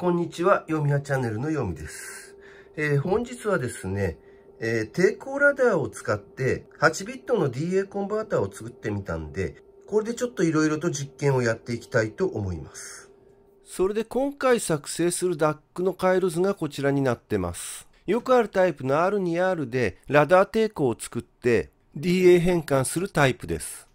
こんにちは、よみはチャンネルのよみです。えー、本日はですね、えー、抵抗ラダーを使って8ビットの DA コンバーターを作ってみたんで、これでちょっといろいろと実験をやっていきたいと思います。それで今回作成する DAC の回路図がこちらになってます。よくあるタイプの R2R でラダー抵抗を作って DA 変換するタイプです。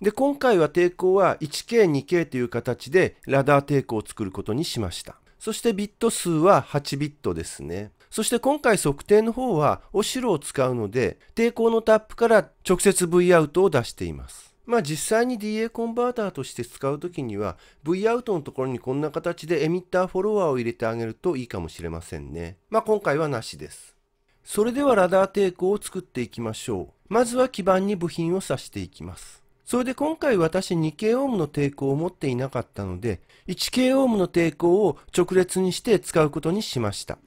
で、今回は抵抗は 1K、2K という形でラダー抵抗を作ることにしました。そしてビット数は8ビットですね。そして今回測定の方はオシロを使うので、抵抗のタップから直接 V アウトを出しています。まあ実際に DA コンバーターとして使う時には V アウトのところにこんな形でエミッターフォロワーを入れてあげるといいかもしれませんね。まあ今回はなしです。それではラダー抵抗を作っていきましょう。まずは基板に部品を挿していきます。それで今回私 2K オームの抵抗を持っていなかったので、1K オームの抵抗を直列にして使うことにしました。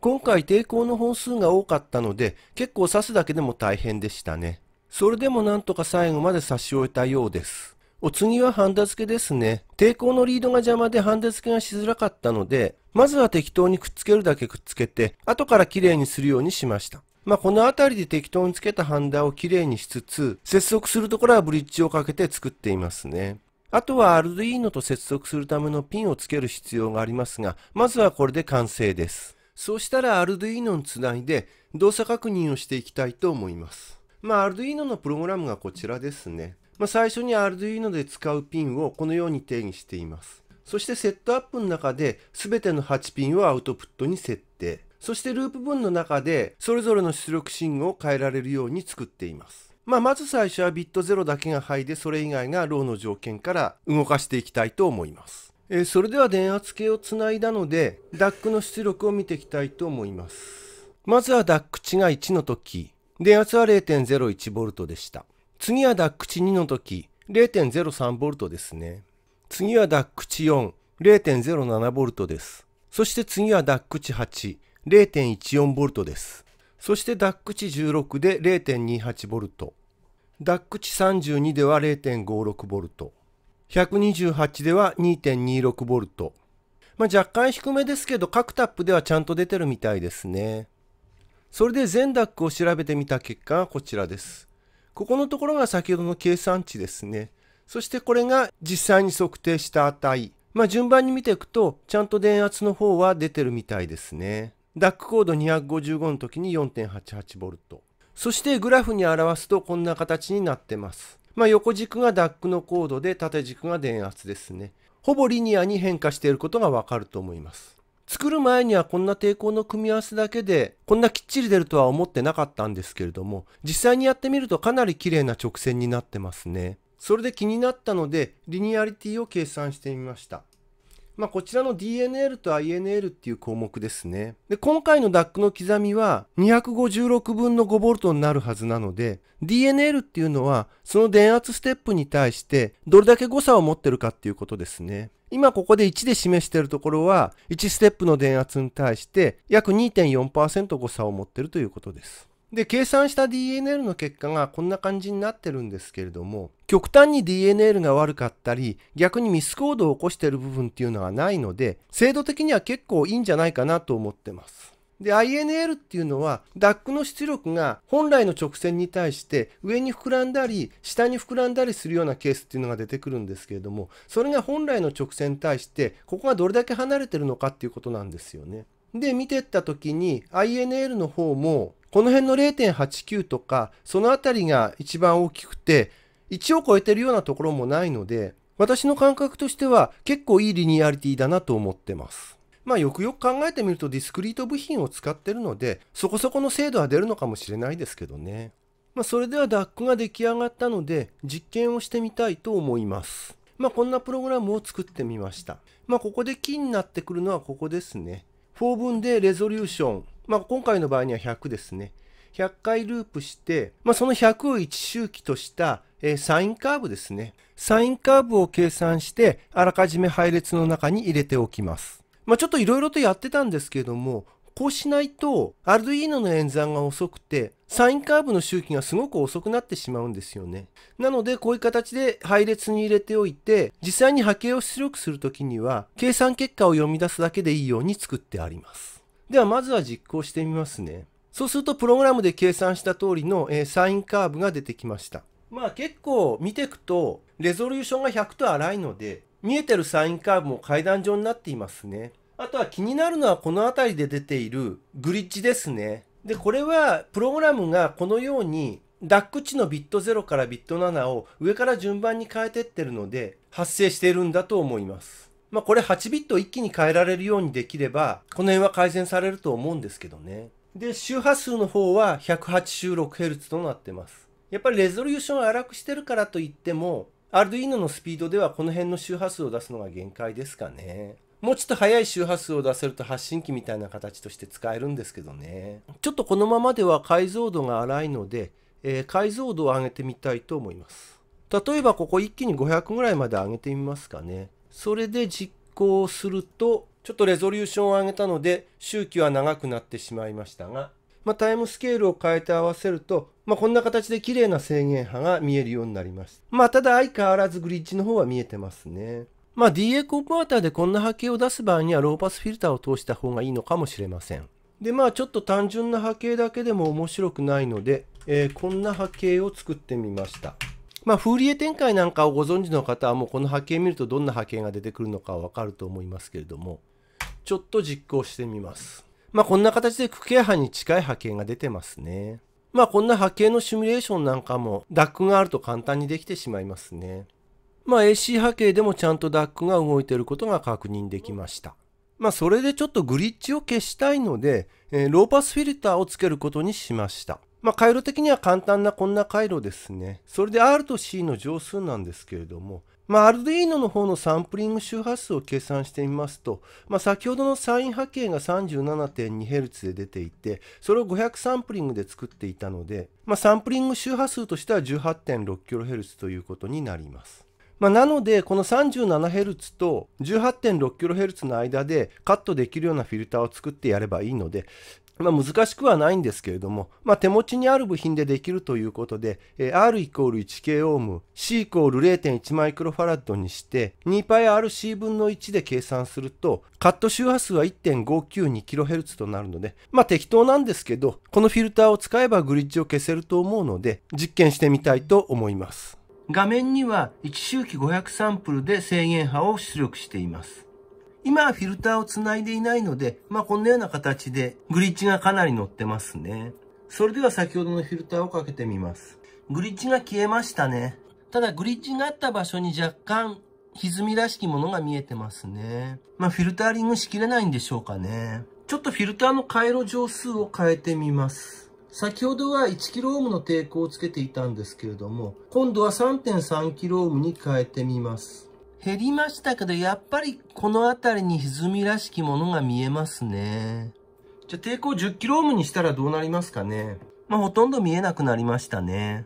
今回抵抗の本数が多かったので、結構刺すだけでも大変でしたね。それでもなんとか最後まで刺し終えたようです。お次はハンダ付けですね。抵抗のリードが邪魔でハンダ付けがしづらかったので、まずは適当にくっつけるだけくっつけて、後から綺麗にするようにしました。まあ、この辺りで適当につけたハンダをきれいにしつつ、接続するところはブリッジをかけて作っていますね。あとはアルディーノと接続するためのピンをつける必要がありますが、まずはこれで完成です。そうしたらアルディーノにつないで動作確認をしていきたいと思います。まあ、アルディーノのプログラムがこちらですね。まあ、最初にアルディーノで使うピンをこのように定義しています。そしてセットアップの中で全ての8ピンをアウトプットに設定。そしてループ文の中でそれぞれの出力信号を変えられるように作っています。まあ、まず最初はビット0だけがハイでそれ以外がローの条件から動かしていきたいと思います。えー、それでは電圧計をつないだので DAC の出力を見ていきたいと思います。まずは DAC 値が1の時、電圧は 0.01V でした。次は DAC 値2の時、0.03V ですね。次は DAC 値4、0.07V です。そして次は DAC 値8、0.14V です。そしてダック値16で 0.28V。ダック値32では 0.56V。128では 2.26V。まあ、若干低めですけど、各タップではちゃんと出てるみたいですね。それで全ダックを調べてみた結果がこちらです。ここのところが先ほどの計算値ですね。そしてこれが実際に測定した値。まあ、順番に見ていくと、ちゃんと電圧の方は出てるみたいですね。ダックコード255の時に 4.88V。そしてグラフに表すとこんな形になってます。まあ、横軸がダックのコードで縦軸が電圧ですね。ほぼリニアに変化していることがわかると思います。作る前にはこんな抵抗の組み合わせだけでこんなきっちり出るとは思ってなかったんですけれども実際にやってみるとかなり綺麗な直線になってますね。それで気になったのでリニアリティを計算してみました。まあ、こちらの DNL と INL っていう項目ですね。で、今回の DAC の刻みは256分の 5V になるはずなので、DNL っていうのはその電圧ステップに対してどれだけ誤差を持ってるかっていうことですね。今ここで1で示しているところは1ステップの電圧に対して約2.4%誤差を持ってるということです。で、計算した DNL の結果がこんな感じになってるんですけれども、極端に DNL が悪かったり、逆にミスコードを起こしている部分っていうのはないので、精度的には結構いいんじゃないかなと思ってます。で、INL っていうのは DAC の出力が本来の直線に対して上に膨らんだり下に膨らんだりするようなケースっていうのが出てくるんですけれども、それが本来の直線に対してここがどれだけ離れてるのかっていうことなんですよね。で、見てった時に INL の方もこの辺の0.89とかその辺りが一番大きくて1を超えてるようなところもないので、私の感覚としては結構いいリニアリティだなと思ってます。まあよくよく考えてみるとディスクリート部品を使ってるので、そこそこの精度は出るのかもしれないですけどね。まあそれでは DAC が出来上がったので、実験をしてみたいと思います。まあこんなプログラムを作ってみました。まあここでキーになってくるのはここですね。4分でレゾリューション。まあ今回の場合には100ですね。100回ループして、まあ、その100を1周期とした、えー、サインカーブですね。サインカーブを計算して、あらかじめ配列の中に入れておきます。まあ、ちょっといろいろとやってたんですけれども、こうしないと、アルディーノの演算が遅くて、サインカーブの周期がすごく遅くなってしまうんですよね。なので、こういう形で配列に入れておいて、実際に波形を出力するときには、計算結果を読み出すだけでいいように作ってあります。では、まずは実行してみますね。そうするとプログラムで計算した通りの、えー、サインカーブが出てきました。まあ結構見ていくとレゾリューションが100と荒いので見えてるサインカーブも階段状になっていますね。あとは気になるのはこの辺りで出ているグリッジですね。で、これはプログラムがこのようにダック値のビット0からビット7を上から順番に変えてってるので発生しているんだと思います。まあこれ8ビット一気に変えられるようにできればこの辺は改善されると思うんですけどね。で、周波数の方は 186Hz となってます。やっぱりレゾリューションを荒くしてるからといっても、Arduino のスピードではこの辺の周波数を出すのが限界ですかね。もうちょっと速い周波数を出せると発信機みたいな形として使えるんですけどね。ちょっとこのままでは解像度が荒いので、えー、解像度を上げてみたいと思います。例えばここ一気に500ぐらいまで上げてみますかね。それで実行すると、ちょっとレゾリューションを上げたので周期は長くなってしまいましたが、まあ、タイムスケールを変えて合わせると、まあ、こんな形で綺麗な制限波が見えるようになります。まあ、ただ相変わらずグリッジの方は見えてますね。まあ、DA コンバーターでこんな波形を出す場合にはローパスフィルターを通した方がいいのかもしれません。で、まあ、ちょっと単純な波形だけでも面白くないので、えー、こんな波形を作ってみました。まあ、フーリエ展開なんかをご存知の方はもうこの波形見るとどんな波形が出てくるのかわかると思いますけれども、ちょっと実行してみます。まあこんな形で区形波に近い波形が出てますね。まあこんな波形のシミュレーションなんかも DAC があると簡単にできてしまいますね。まあ AC 波形でもちゃんと DAC が動いていることが確認できました。まあそれでちょっとグリッチを消したいので、えー、ローパスフィルターをつけることにしました。まあ、回路的には簡単なこんな回路ですね。それで R と C の乗数なんですけれども、まあ、アルディーノの方のサンプリング周波数を計算してみますと、まあ、先ほどのサイン波形が 37.2Hz で出ていて、それを500サンプリングで作っていたので、まあ、サンプリング周波数としては 18.6kHz ということになります。まあ、なので、この 37Hz と 18.6kHz の間でカットできるようなフィルターを作ってやればいいので、まあ、難しくはないんですけれども、まあ、手持ちにある部品でできるということで、えー、R イコール 1K オーム、C イコール0.1マイクロファラッドにして、2πRC 分の1で計算すると、カット周波数は 1.592kHz となるので、まあ、適当なんですけど、このフィルターを使えばグリッジを消せると思うので、実験してみたいと思います。画面には1周期500サンプルで制限波を出力しています。今はフィルターをつないでいないので、まあ、こんなような形でグリッチがかなり乗ってますね。それでは先ほどのフィルターをかけてみます。グリッチが消えましたね。ただグリッチがあった場所に若干歪みらしきものが見えてますね。まあ、フィルタリングしきれないんでしょうかね。ちょっとフィルターの回路上数を変えてみます。先ほどは 1kΩ の抵抗をつけていたんですけれども、今度は 3.3kΩ に変えてみます。減りましたけど、やっぱりこの辺りに歪みらしきものが見えますね。じゃあ抵抗1 0 k ムにしたらどうなりますかね。まあほとんど見えなくなりましたね。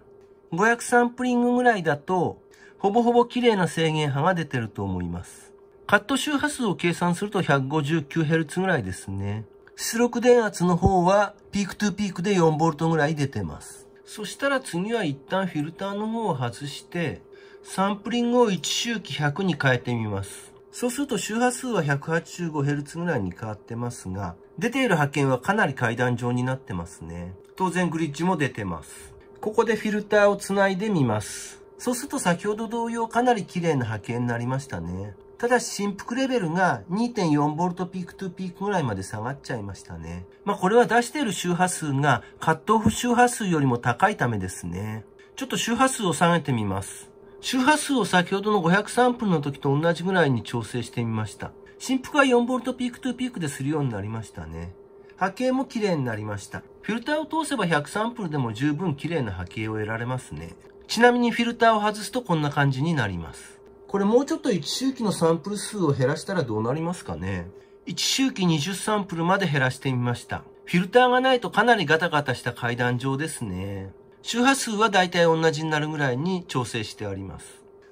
500サンプリングぐらいだと、ほぼほぼ綺麗な制限波が出てると思います。カット周波数を計算すると 159Hz ぐらいですね。出力電圧の方はピークトゥピークで 4V ぐらい出てます。そしたら次は一旦フィルターの方を外して、サンプリングを1周期100に変えてみます。そうすると周波数は 185Hz ぐらいに変わってますが、出ている波形はかなり階段状になってますね。当然グリッジも出てます。ここでフィルターをつないでみます。そうすると先ほど同様かなり綺麗な波形になりましたね。ただし振幅レベルが 2.4V ピークトゥピークぐらいまで下がっちゃいましたね。まあこれは出している周波数がカットオフ周波数よりも高いためですね。ちょっと周波数を下げてみます。周波数を先ほどの503ルの時と同じぐらいに調整してみました。振幅は 4V ピークトゥピークでするようになりましたね。波形も綺麗になりました。フィルターを通せば103ルでも十分綺麗な波形を得られますね。ちなみにフィルターを外すとこんな感じになります。これもうちょっと1周期のサンプル数を減らしたらどうなりますかね。1周期20サンプルまで減らしてみました。フィルターがないとかなりガタガタした階段状ですね。周波数はだいたい同じになるぐらいに調整してあります。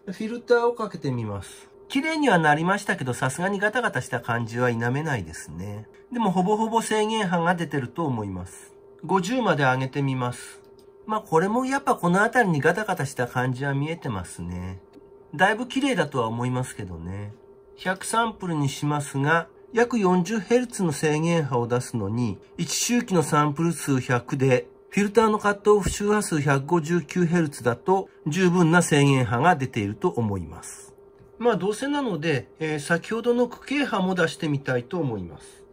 フィルターをかけてみます。綺麗にはなりましたけど、さすがにガタガタした感じは否めないですね。でもほぼほぼ制限波が出てると思います。50まで上げてみます。まあこれもやっぱこの辺りにガタガタした感じは見えてますね。だいぶ綺麗だとは思いますけどね。100サンプルにしますが、約 40Hz の制限波を出すのに、1周期のサンプル数100でフィルターのカットオフ周波数 159Hz だと十分な制限波が出ていると思います。まあどうせなので、えー、先ほどの区形波も出してみたいと思います。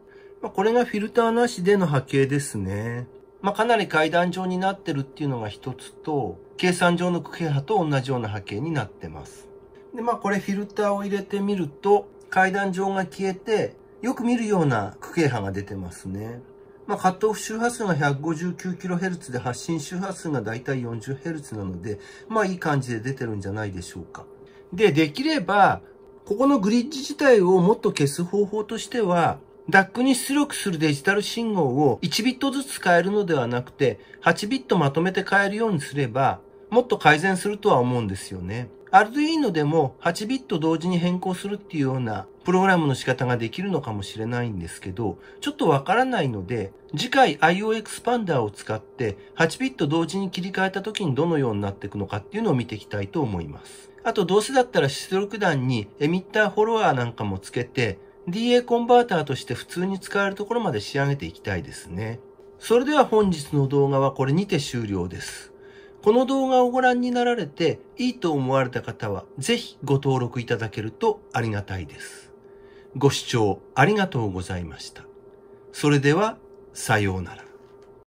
まあ、これがフィルターなしでの波形ですね。まあかなり階段状になってるっていうのが一つと、計算上の区形波と同じような波形になってます。で、まあこれフィルターを入れてみると、階段状が消えて、よく見るような区形波が出てますね。まあ、カットオフ周波数が 159kHz で発信周波数がだいたい 40Hz なので、まあいい感じで出てるんじゃないでしょうか。で、できれば、ここのグリッジ自体をもっと消す方法としては、DAC に出力するデジタル信号を1ビットずつ変えるのではなくて、8ビットまとめて変えるようにすれば、もっと改善するとは思うんですよね。アルドゥイーノでも8ビット同時に変更するっていうようなプログラムの仕方ができるのかもしれないんですけど、ちょっとわからないので、次回 IO エクスパンダーを使って8ビット同時に切り替えた時にどのようになっていくのかっていうのを見ていきたいと思います。あとどうせだったら出力段にエミッターフォロワーなんかもつけて DA コンバーターとして普通に使えるところまで仕上げていきたいですね。それでは本日の動画はこれにて終了です。この動画をご覧になられていいと思われた方は、ぜひご登録いただけるとありがたいです。ご視聴ありがとうございました。それでは、さようなら。